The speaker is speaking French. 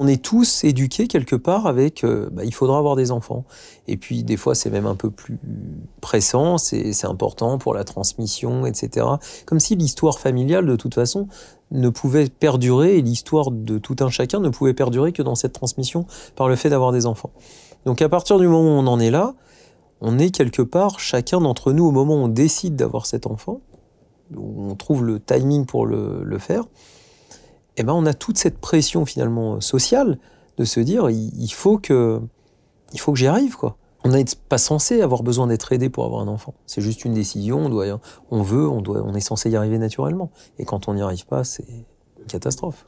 On est tous éduqués quelque part avec euh, bah, il faudra avoir des enfants. Et puis des fois c'est même un peu plus pressant, c'est important pour la transmission, etc. Comme si l'histoire familiale de toute façon ne pouvait perdurer et l'histoire de tout un chacun ne pouvait perdurer que dans cette transmission par le fait d'avoir des enfants. Donc à partir du moment où on en est là, on est quelque part chacun d'entre nous au moment où on décide d'avoir cet enfant, où on trouve le timing pour le faire eh ben, on a toute cette pression finalement sociale de se dire il, faut que il faut que j'y arrive quoi. On n'est pas censé avoir besoin d'être aidé pour avoir un enfant. C'est juste une décision. On veut, on doit, on est censé y arriver naturellement. Et quand on n'y arrive pas, c'est une catastrophe.